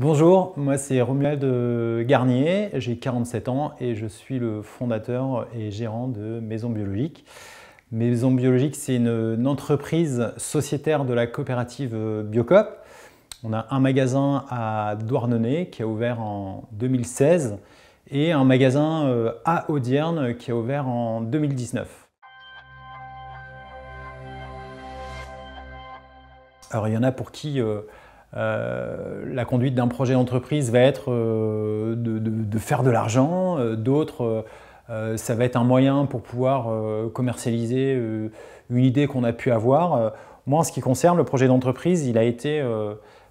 Bonjour, moi c'est Romuald euh, Garnier, j'ai 47 ans et je suis le fondateur et gérant de Maison Biologique. Maison Biologique, c'est une, entreprise sociétaire de la coopérative euh, Biocop. On a un magasin à Douarnenez qui a ouvert en 2016 et un magasin euh, à Audierne qui a ouvert en 2019. Alors il y en a pour qui euh, la conduite d'un projet d'entreprise va être euh, de, faire de l'argent, euh, d'autres ça va être un moyen pour pouvoir commercialiser une idée qu'on a pu avoir. Moi, en ce qui concerne le projet d'entreprise, il a été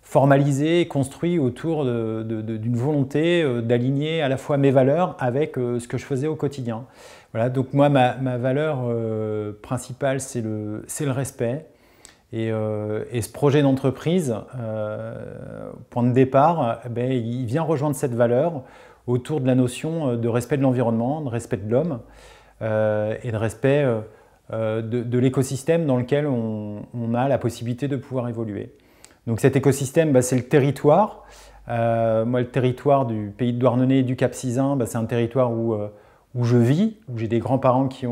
formalisé et construit autour d'une volonté d'aligner à la fois mes valeurs avec ce que je faisais au quotidien. Voilà, donc moi, ma, valeur principale, c'est le respect. Euh, et, ce projet d'entreprise, euh, point de départ, eh ben, il vient rejoindre cette valeur autour de la notion euh, de respect de l'environnement, de respect de l'homme et de respect de, l'écosystème dans lequel on, a la possibilité de pouvoir évoluer. Donc cet écosystème, bah, c'est le territoire. moi, le territoire du pays de Douarnenez et du Cap Cisin, bah, c'est un territoire où, où je vis, où j'ai des grands-parents qui,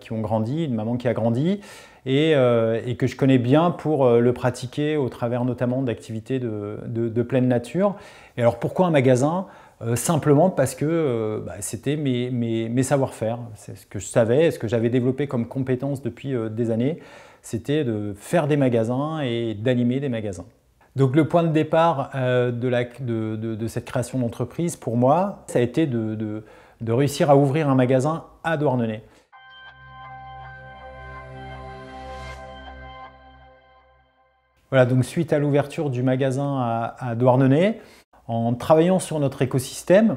qui ont grandi, une maman qui a grandi. Euh, et, que je connais bien pour euh, le pratiquer au travers notamment d'activités de, pleine nature. Et alors pourquoi un magasin euh, Simplement parce que bah, c'était mes, savoir-faire, c'est ce que je savais, ce que j'avais développé comme compétence depuis des années, c'était de faire des magasins et d'animer des magasins. Donc le point de départ de, de, cette création d'entreprise, pour moi, ça a été de, réussir à ouvrir un magasin à Douarnenez. donc suite à l'ouverture du magasin à, Douarnenez, en travaillant sur notre écosystème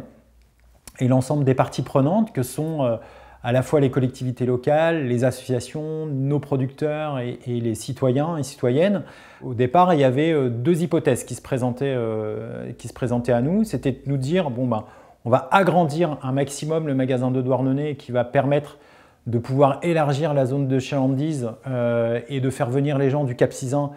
et l'ensemble des parties prenantes que sont euh, à la fois les collectivités locales, les associations, nos producteurs et, les citoyens et citoyennes. Au départ, il y avait euh, deux hypothèses qui se présentaient, euh, qui se présentaient à nous. C'était de nous dire, bon, ben, on va agrandir un maximum le magasin de Douarnenez qui va permettre de pouvoir élargir la zone de chalandise et de faire venir les gens du Cap Sizun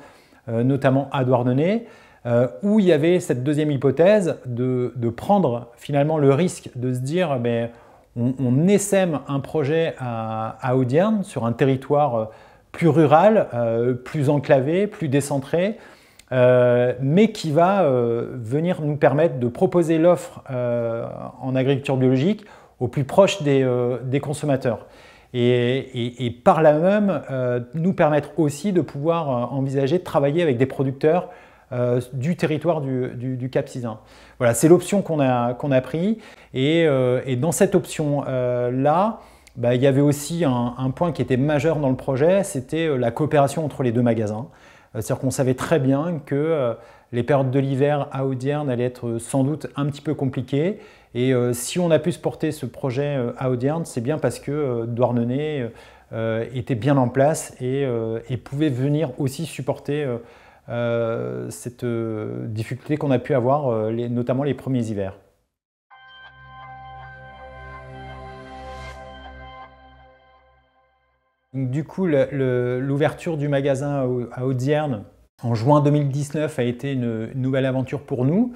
euh, notamment à Douarnenez, euh, où il y avait cette deuxième hypothèse de, prendre finalement le risque de se dire mais on, on essaime un projet à, à sur un territoire euh, plus rural, plus enclavé, plus décentré, mais qui va venir nous permettre de proposer l'offre en agriculture biologique au plus proche des consommateurs et, par là même euh, nous permettre aussi de pouvoir euh, envisager de travailler avec des producteurs euh, du territoire du, Cap Cisin. Voilà, c'est l'option qu'on a, qu'on pris et, dans cette option-là, bah, il y avait aussi un, point qui était majeur dans le projet, c'était la coopération entre les deux magasins. Euh, c'est-à-dire qu'on savait très bien que euh, les périodes de l'hiver à Audierne allaient être euh, sans doute un petit peu compliquées. Et si on a pu supporter ce projet à Audierne, c'est bien parce que Douarnenez était bien en place et pouvait venir aussi supporter cette difficulté qu'on a pu avoir, notamment les premiers hivers. du coup, l'ouverture du magasin à Audierne en juin 2019 a été une nouvelle aventure pour nous.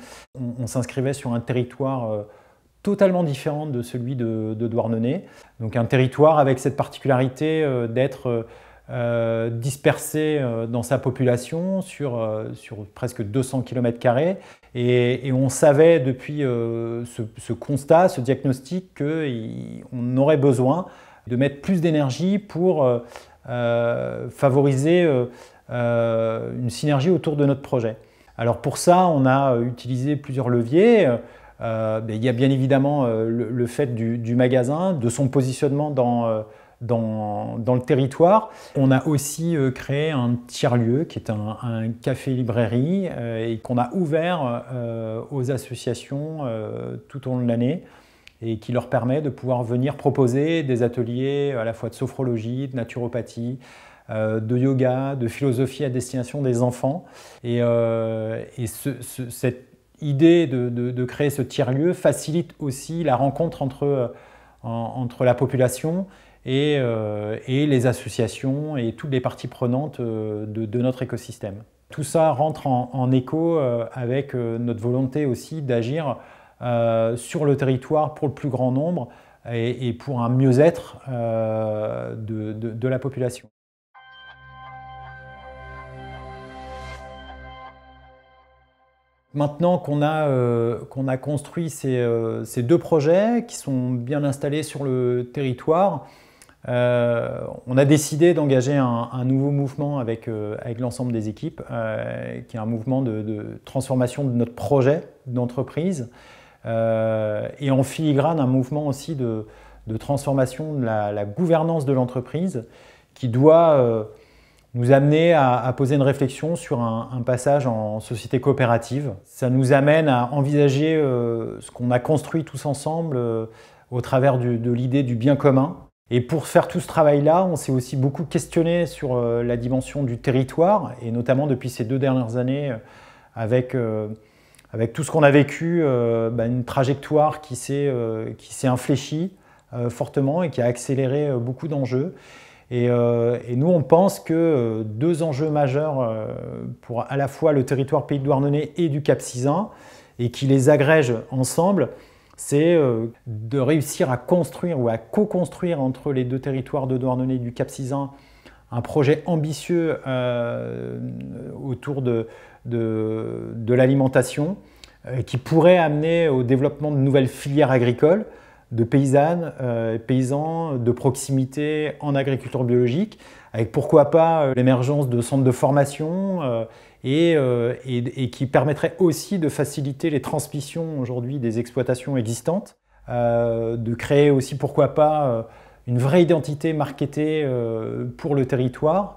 On, s'inscrivait sur un territoire euh, totalement différent de celui de, de, Douarnenez. Donc un territoire avec cette particularité euh, d'être euh, dispersé dans sa population sur, sur presque 200 km et, et on savait depuis ce, ce, constat, ce diagnostic, qu'on aurait besoin de mettre plus d'énergie pour euh, euh, favoriser euh, une synergie autour de notre projet. Alors pour ça, on a utilisé plusieurs leviers. Ben, il y a bien évidemment le, fait du, magasin, de son positionnement dans, dans, le territoire. On a aussi créé un tiers-lieu qui est un, un café-librairie et qu'on a ouvert aux associations tout au long de l'année et qui leur permet de pouvoir venir proposer des ateliers à la fois de sophrologie, de naturopathie, euh, de yoga, de philosophie à destination des enfants. Et, euh, cette idée de, créer ce tiers-lieu facilite aussi la rencontre entre, euh, la population et, les associations et toutes les parties prenantes de, notre écosystème. Tout ça rentre en, en écho avec notre volonté aussi d'agir euh, sur le territoire pour le plus grand nombre et, pour un mieux-être euh, de, la population. Maintenant qu'on a, euh, construit ces, deux projets qui sont bien installés sur le territoire, on a décidé d'engager un, nouveau mouvement avec, l'ensemble des équipes, qui est un mouvement de, transformation de notre projet d'entreprise. Euh, et en filigrane un mouvement aussi de, transformation de la, gouvernance de l'entreprise qui doit euh, nous amener à, poser une réflexion sur un, passage en société coopérative. Ça nous amène à envisager euh, ce qu'on a construit tous ensemble au travers de l'idée du bien commun. Et pour faire tout ce travail-là, on s'est aussi beaucoup questionné sur la dimension du territoire, et notamment depuis ces deux dernières années avec avec tout ce qu'on a vécu, euh, bah, une trajectoire qui s'est euh, infléchie euh, fortement et qui a accéléré beaucoup d'enjeux. Et, nous, on pense que deux enjeux majeurs pour à la fois le territoire Pays de Douarnenez et du Cap Cisin, et qui les agrègent ensemble, c'est de réussir à construire ou à co-construire entre les deux territoires de Douarnenez et du Cap Cisin un projet ambitieux euh, autour de, de, l'alimentation euh, qui pourrait amener au développement de nouvelles filières agricoles, de paysannes, euh, paysans de proximité en agriculture biologique, avec pourquoi pas l'émergence de centres de formation et, et, qui permettrait aussi de faciliter les transmissions aujourd'hui des exploitations existantes, de créer aussi pourquoi pas une vraie identité marketée euh, pour le territoire.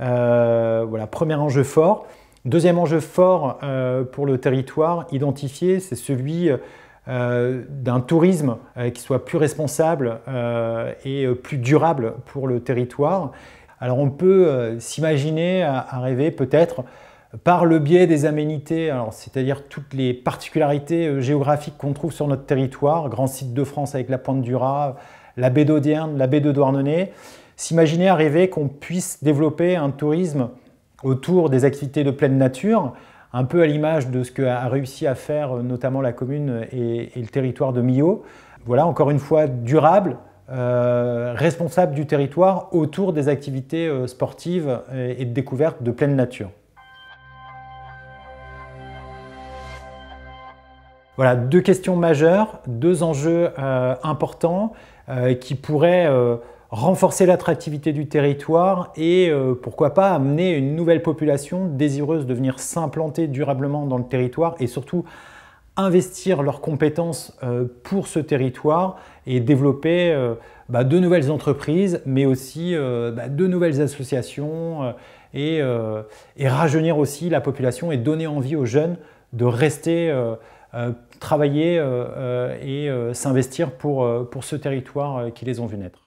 Euh, voilà, premier enjeu fort. Deuxième enjeu fort euh, pour le territoire identifié, c'est celui d'un tourisme qui soit plus responsable et plus durable pour le territoire. Alors on peut s'imaginer arriver peut-être par le biais des aménités, c'est-à-dire toutes les particularités géographiques qu'on trouve sur notre territoire, grand site de France avec la pointe du Raz, la baie d'Audierne, la baie de Douarnenez, s'imaginer arriver qu'on puisse développer un tourisme autour des activités de pleine nature, un peu à l'image de ce qu'a réussi à faire euh, notamment la commune et, le territoire de Millau. Voilà, encore une fois, durable, euh, responsable du territoire autour des activités euh, sportives et de découverte de pleine nature. Voilà, deux questions majeures, deux enjeux euh, importants euh, qui pourraient euh, renforcer l'attractivité du territoire et pourquoi pas amener une nouvelle population désireuse de venir s'implanter durablement dans le territoire et surtout investir leurs compétences pour ce territoire et développer bah, de nouvelles entreprises, mais aussi bah, de nouvelles associations et, rajeunir aussi la population et donner envie aux jeunes de rester euh, travailler euh, euh, et s'investir pour, pour ce territoire qui les ont vus naître.